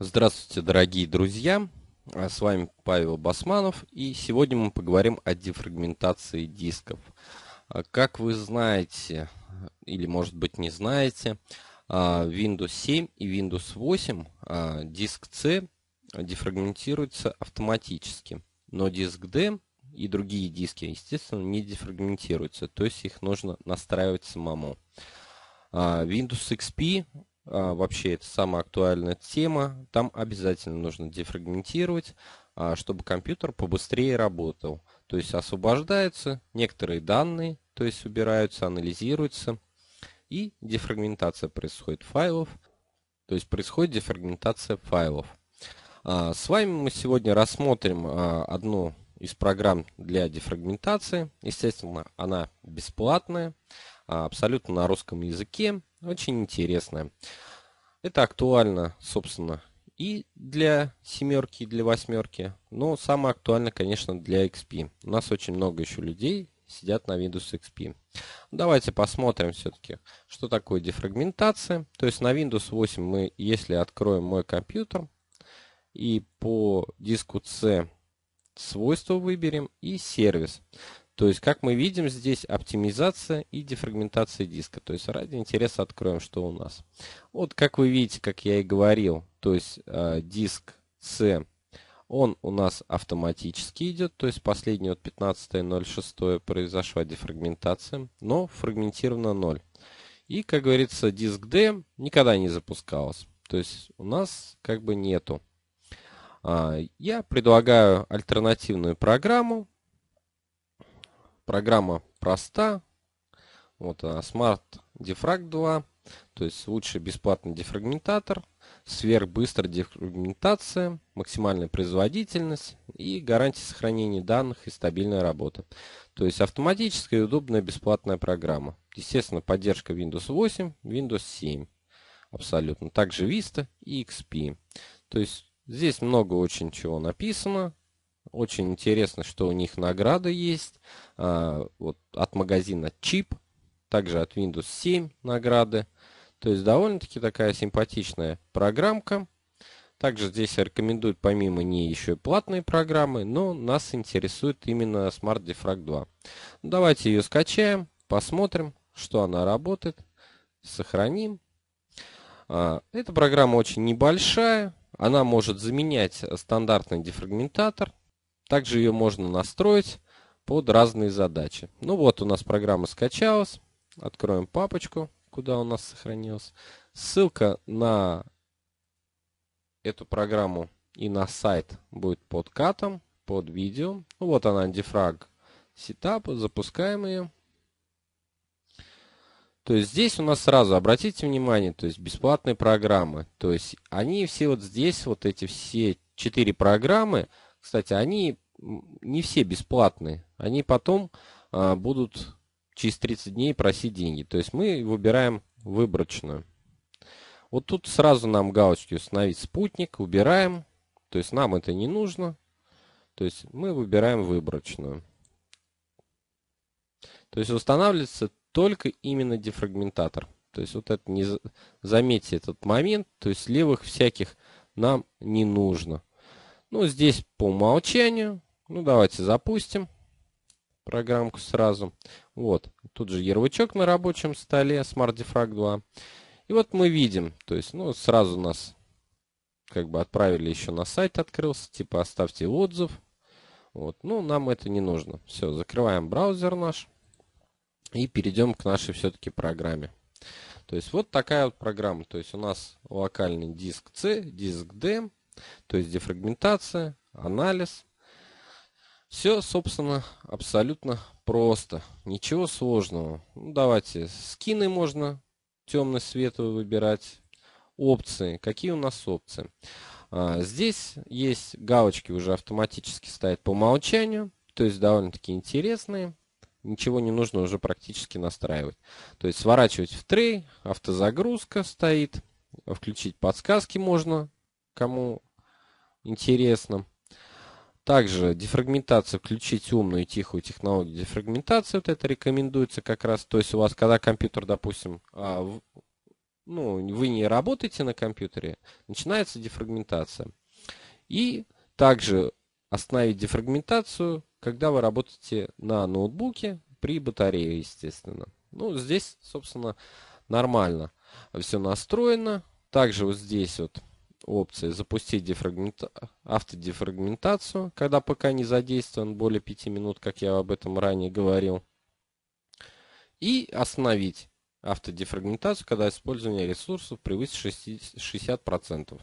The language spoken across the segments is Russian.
Здравствуйте, дорогие друзья! А с вами Павел Басманов, и сегодня мы поговорим о дефрагментации дисков. А как вы знаете, или может быть не знаете, а, Windows 7 и Windows 8 диск C дефрагментируется автоматически, но диск D и другие диски, естественно, не дефрагментируются, то есть их нужно настраивать самому. Windows XP а, вообще это самая актуальная тема, там обязательно нужно дефрагментировать, а, чтобы компьютер побыстрее работал. То есть освобождаются некоторые данные, то есть убираются, анализируются, и дефрагментация происходит файлов, то есть происходит дефрагментация файлов. А, с вами мы сегодня рассмотрим а, одну из программ для дефрагментации. Естественно, она бесплатная. А, абсолютно на русском языке. Очень интересно. Это актуально, собственно, и для семерки, и для восьмерки. Но самое актуально, конечно, для XP. У нас очень много еще людей сидят на Windows XP. Давайте посмотрим все-таки, что такое дефрагментация. То есть на Windows 8 мы, если откроем мой компьютер, и по диску C свойства выберем и сервис. То есть, как мы видим, здесь оптимизация и дефрагментация диска. То есть, ради интереса откроем, что у нас. Вот, как вы видите, как я и говорил, то есть, э, диск C, он у нас автоматически идет. То есть, последний вот 15.06 произошла дефрагментация, но фрагментировано 0. И, как говорится, диск D никогда не запускался. То есть, у нас как бы нету. А, я предлагаю альтернативную программу, программа проста. Вот она, Smart Defrag 2. То есть лучший бесплатный дефрагментатор, сверхбыстрая дефрагментация, максимальная производительность и гарантия сохранения данных и стабильная работа. То есть автоматическая и удобная бесплатная программа. Естественно, поддержка Windows 8, Windows 7 абсолютно. Также Vista и XP. То есть здесь много очень чего написано. Очень интересно, что у них награда есть. А, вот от магазина Chip, также от Windows 7 награды. То есть довольно-таки такая симпатичная программка. Также здесь рекомендуют помимо нее еще и платные программы, но нас интересует именно Smart Defrag 2. Ну, давайте ее скачаем, посмотрим, что она работает, сохраним. А, эта программа очень небольшая, она может заменять стандартный дефрагментатор, также ее можно настроить под разные задачи. Ну вот у нас программа скачалась. Откроем папочку, куда у нас сохранилась. Ссылка на эту программу и на сайт будет под катом, под видео. Ну, вот она, антифраг сетап. Запускаем ее. То есть здесь у нас сразу, обратите внимание, то есть бесплатные программы. То есть они все вот здесь, вот эти все четыре программы, кстати, они не все бесплатные. Они потом а, будут через 30 дней просить деньги. То есть мы выбираем выборочную. Вот тут сразу нам галочки установить спутник, убираем. То есть нам это не нужно. То есть мы выбираем выборочную. То есть устанавливается только именно дефрагментатор. То есть вот это не заметьте этот момент. То есть левых всяких нам не нужно. Ну, здесь по умолчанию. Ну, давайте запустим программку сразу. Вот, тут же ярлычок на рабочем столе, Smart Defrag 2. И вот мы видим, то есть, ну, сразу нас как бы отправили еще на сайт открылся, типа оставьте отзыв. Вот, ну, нам это не нужно. Все, закрываем браузер наш и перейдем к нашей все-таки программе. То есть вот такая вот программа. То есть у нас локальный диск C, диск D, то есть дефрагментация, анализ. Все, собственно, абсолютно просто. Ничего сложного. Ну, давайте скины можно темно-светлую выбирать. Опции. Какие у нас опции? А, здесь есть галочки уже автоматически стоят по умолчанию. То есть довольно-таки интересные ничего не нужно уже практически настраивать. То есть сворачивать в трей, автозагрузка стоит, включить подсказки можно, кому Интересно. Также дефрагментацию, включить умную и тихую технологию дефрагментации, вот это рекомендуется как раз, то есть у вас, когда компьютер, допустим, а, ну, вы не работаете на компьютере, начинается дефрагментация. И также остановить дефрагментацию, когда вы работаете на ноутбуке при батарее, естественно. Ну, здесь, собственно, нормально все настроено. Также вот здесь вот опции запустить дефрагмент... автодефрагментацию, когда ПК не задействован более 5 минут, как я об этом ранее говорил. И остановить автодефрагментацию, когда использование ресурсов превысит 60%.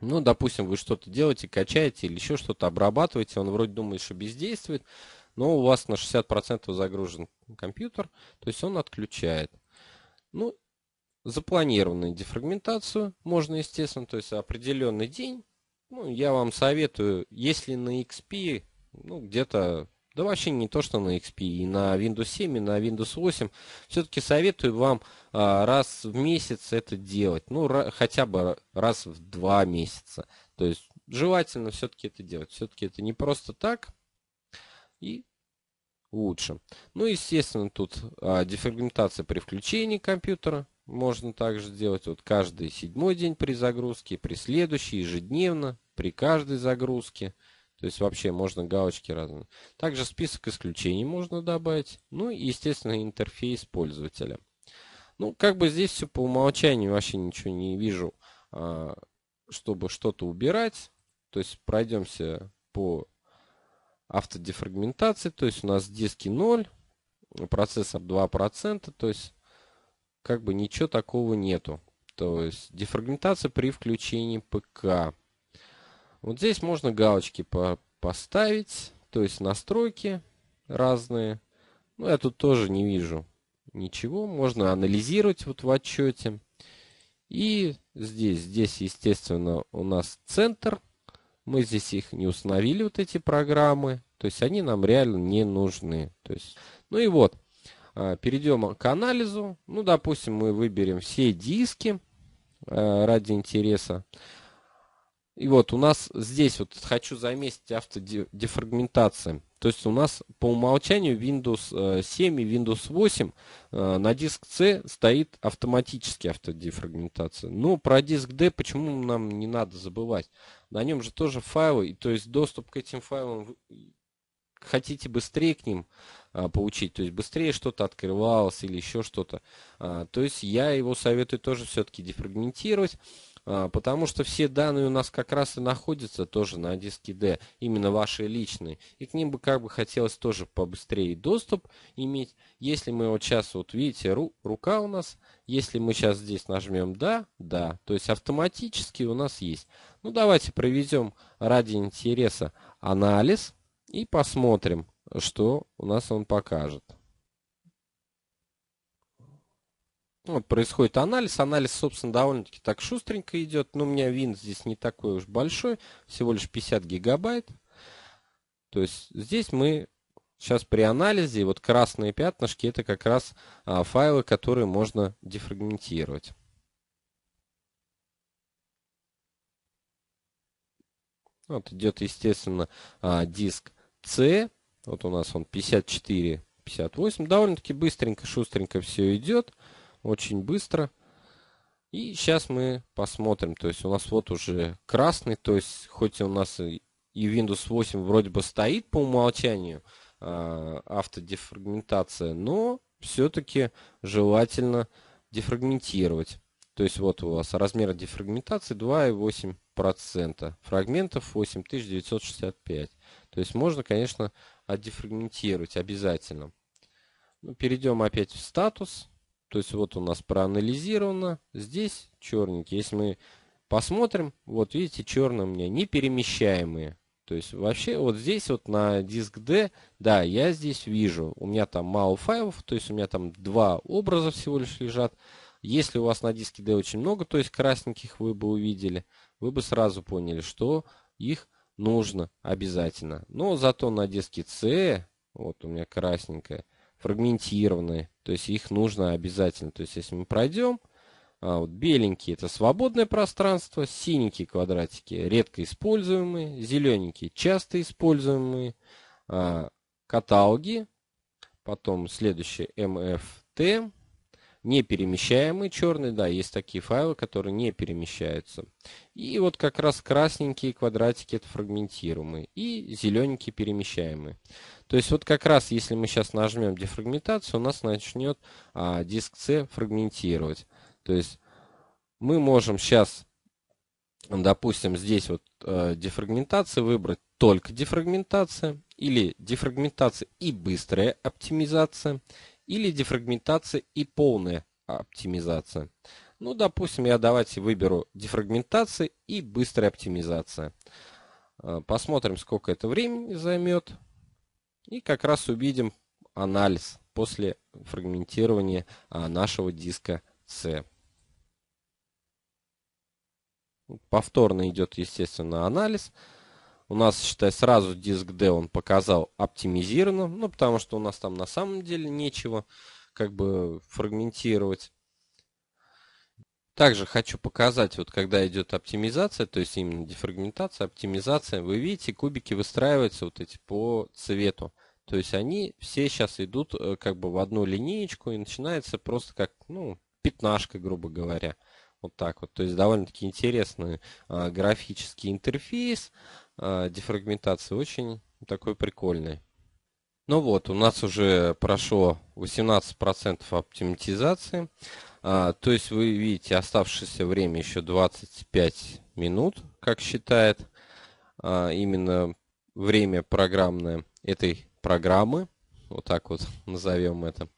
Ну, допустим, вы что-то делаете, качаете или еще что-то обрабатываете, он вроде думает, что бездействует, но у вас на 60% загружен компьютер, то есть он отключает. Ну, запланированную дефрагментацию можно, естественно, то есть определенный день. Ну, я вам советую, если на XP, ну, где-то, да вообще не то, что на XP, и на Windows 7, и на Windows 8, все-таки советую вам а, раз в месяц это делать, ну, хотя бы раз в два месяца. То есть желательно все-таки это делать. Все-таки это не просто так. И лучше. Ну, естественно, тут а, дефрагментация при включении компьютера. Можно также делать вот каждый седьмой день при загрузке, при следующей, ежедневно, при каждой загрузке. То есть вообще можно галочки разные. Также список исключений можно добавить. Ну и, естественно, интерфейс пользователя. Ну, как бы здесь все по умолчанию, вообще ничего не вижу, а, чтобы что-то убирать. То есть пройдемся по автодефрагментации. То есть у нас диски 0, процессор 2%. То есть как бы ничего такого нету. То есть дефрагментация при включении ПК. Вот здесь можно галочки по поставить, то есть настройки разные. Ну, я тут тоже не вижу ничего. Можно анализировать вот в отчете. И здесь, здесь, естественно, у нас центр. Мы здесь их не установили, вот эти программы. То есть они нам реально не нужны. То есть, ну и вот, а, перейдем к анализу. Ну, допустим, мы выберем все диски а, ради интереса. И вот у нас здесь, вот хочу заметить автодефрагментация. То есть у нас по умолчанию Windows 7 а, и Windows 8 на диск C стоит автоматически автодефрагментация. Но про диск D почему нам не надо забывать? На нем же тоже файлы, то есть доступ к этим файлам хотите быстрее к ним а, получить, то есть быстрее что-то открывалось или еще что-то, а, то есть я его советую тоже все-таки дефрагментировать, а, потому что все данные у нас как раз и находятся тоже на диске D, именно ваши личные, и к ним бы как бы хотелось тоже побыстрее доступ иметь. Если мы вот сейчас, вот видите, ру, рука у нас, если мы сейчас здесь нажмем «Да», «Да», то есть автоматически у нас есть. Ну давайте проведем ради интереса анализ – и посмотрим, что у нас он покажет. Ну, вот происходит анализ. Анализ, собственно, довольно-таки так шустренько идет. Но у меня вин здесь не такой уж большой. Всего лишь 50 гигабайт. То есть здесь мы сейчас при анализе, вот красные пятнышки, это как раз а, файлы, которые можно дефрагментировать. Вот идет, естественно, а, диск с, вот у нас он 54, 58, довольно-таки быстренько, шустренько все идет, очень быстро. И сейчас мы посмотрим, то есть у нас вот уже красный, то есть хоть у нас и Windows 8 вроде бы стоит по умолчанию, э, автодефрагментация, но все-таки желательно дефрагментировать. То есть вот у вас размер дефрагментации 2,8%, фрагментов 8965. То есть можно, конечно, отдефрагментировать обязательно. Ну, перейдем опять в статус. То есть вот у нас проанализировано. Здесь черненькие. Если мы посмотрим, вот видите, черные у меня неперемещаемые. То есть вообще вот здесь вот на диск D, да, я здесь вижу, у меня там мало файлов, то есть у меня там два образа всего лишь лежат. Если у вас на диске D очень много, то есть красненьких вы бы увидели, вы бы сразу поняли, что их нужно обязательно. Но зато на диске C, вот у меня красненькая, фрагментированные, то есть их нужно обязательно. То есть если мы пройдем, а вот беленькие это свободное пространство, синенькие квадратики редко используемые, зелененькие часто используемые, а, каталоги, потом следующие MFT, неперемещаемый черный, да, есть такие файлы, которые не перемещаются. И вот как раз красненькие квадратики это фрагментируемые, и зелененькие перемещаемые. То есть вот как раз, если мы сейчас нажмем дефрагментацию, у нас начнет а, диск C фрагментировать. То есть мы можем сейчас, допустим, здесь вот э, дефрагментация выбрать только дефрагментация, или дефрагментация и быстрая оптимизация, или дефрагментация и полная оптимизация. Ну, допустим, я давайте выберу дефрагментация и быстрая оптимизация. Э, посмотрим, сколько это времени займет. И как раз увидим анализ после фрагментирования а, нашего диска C. Повторно идет, естественно, анализ. Анализ у нас, считай, сразу диск D он показал оптимизированно, ну, потому что у нас там на самом деле нечего как бы фрагментировать. Также хочу показать, вот когда идет оптимизация, то есть именно дефрагментация, оптимизация, вы видите, кубики выстраиваются вот эти по цвету. То есть они все сейчас идут э, как бы в одну линеечку и начинается просто как, ну, пятнашка, грубо говоря. Вот так вот. То есть довольно-таки интересный э, графический интерфейс э, дефрагментации. Очень такой прикольный. Ну вот, у нас уже прошло 18% оптимизации. А, то есть вы видите оставшееся время еще 25 минут, как считает а, именно время программное этой программы. Вот так вот назовем это.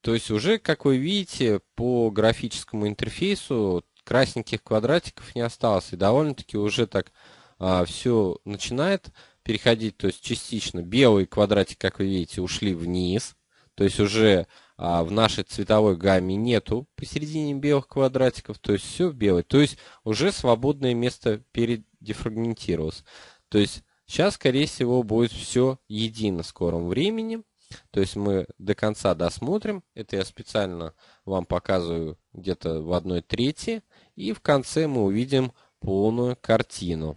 То есть уже, как вы видите, по графическому интерфейсу красненьких квадратиков не осталось. И довольно-таки уже так а, все начинает переходить, то есть частично белые квадратики, как вы видите, ушли вниз, то есть уже а, в нашей цветовой гамме нету посередине белых квадратиков, то есть все белое, то есть уже свободное место передефрагментировалось. То есть сейчас, скорее всего, будет все едино в скором времени, то есть мы до конца досмотрим, это я специально вам показываю где-то в одной трети, и в конце мы увидим полную картину.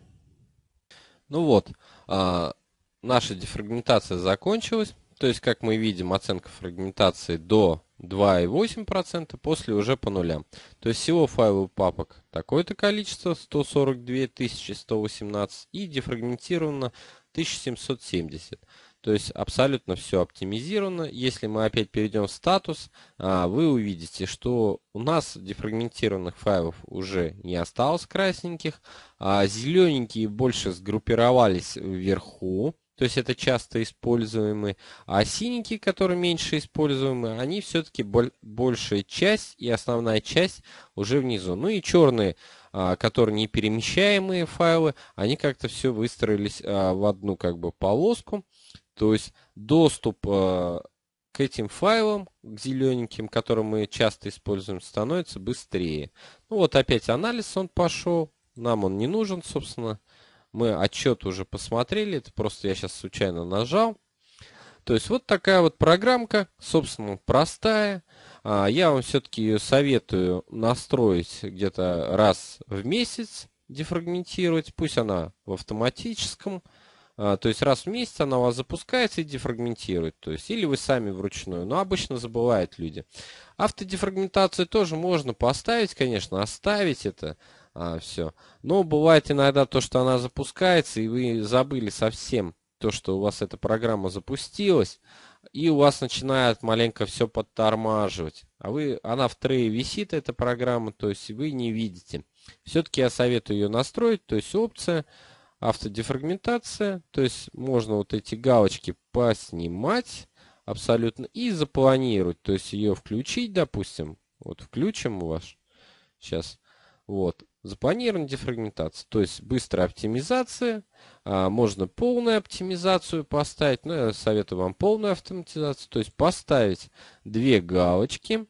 Ну вот, а, наша дефрагментация закончилась. То есть, как мы видим, оценка фрагментации до 2,8%, после уже по нулям. То есть всего файловых папок такое-то количество, 142 118, и дефрагментировано 1770. То есть абсолютно все оптимизировано. Если мы опять перейдем в статус, а, вы увидите, что у нас дефрагментированных файлов уже не осталось красненьких. А Зелененькие больше сгруппировались вверху. То есть это часто используемые. А синенькие, которые меньше используемые, они все-таки большая часть и основная часть уже внизу. Ну и черные, а, которые неперемещаемые файлы, они как-то все выстроились в одну как бы полоску. То есть доступ э, к этим файлам, к зелененьким, которые мы часто используем, становится быстрее. Ну вот опять анализ он пошел, нам он не нужен, собственно. Мы отчет уже посмотрели, это просто я сейчас случайно нажал. То есть вот такая вот программка, собственно, простая. А, я вам все-таки ее советую настроить где-то раз в месяц, дефрагментировать. Пусть она в автоматическом а, то есть раз в месяц она у вас запускается и дефрагментирует. То есть или вы сами вручную, но обычно забывают люди. Автодефрагментацию тоже можно поставить, конечно, оставить это а, все. Но бывает иногда то, что она запускается, и вы забыли совсем то, что у вас эта программа запустилась, и у вас начинает маленько все подтормаживать. А вы, она в трее висит, эта программа, то есть вы не видите. Все-таки я советую ее настроить, то есть опция автодефрагментация, то есть можно вот эти галочки поснимать абсолютно и запланировать, то есть ее включить, допустим, вот включим ваш сейчас, вот, запланирована дефрагментация, то есть быстрая оптимизация, а, можно полную оптимизацию поставить, но ну, я советую вам полную автоматизацию, то есть поставить две галочки,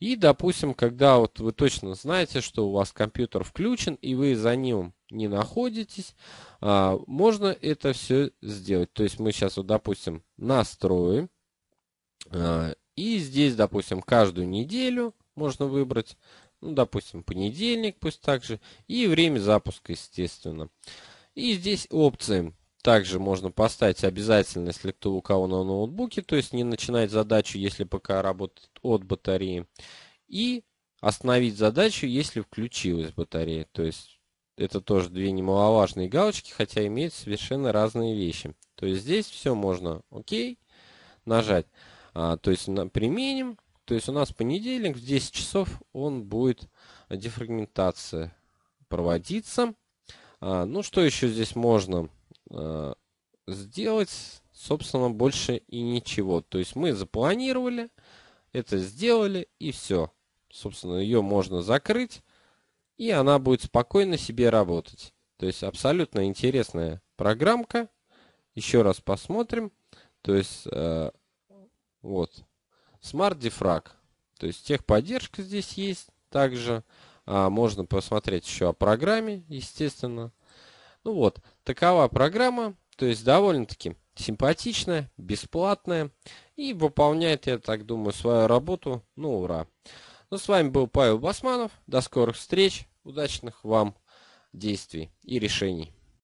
и, допустим, когда вот вы точно знаете, что у вас компьютер включен, и вы за ним не находитесь, а, можно это все сделать. То есть мы сейчас, вот, допустим, настроим, а, и здесь, допустим, каждую неделю можно выбрать, ну, допустим, понедельник пусть также, и время запуска, естественно. И здесь опции. Также можно поставить обязательно, если кто у кого на ноутбуке, то есть не начинать задачу, если пока работает от батареи. И остановить задачу, если включилась батарея. То есть это тоже две немаловажные галочки, хотя имеют совершенно разные вещи. То есть здесь все можно ОК нажать. А, то есть на, применим. То есть у нас в понедельник в 10 часов он будет а, дефрагментация проводиться. А, ну что еще здесь можно а, сделать? Собственно, больше и ничего. То есть мы запланировали, это сделали и все. Собственно, ее можно закрыть и она будет спокойно себе работать. То есть абсолютно интересная программка. Еще раз посмотрим. То есть э, вот Smart Defrag. То есть техподдержка здесь есть также. А, можно посмотреть еще о программе, естественно. Ну вот, такова программа. То есть довольно-таки симпатичная, бесплатная. И выполняет, я так думаю, свою работу. Ну, ура. Ну, с вами был Павел Басманов. До скорых встреч. Удачных вам действий и решений.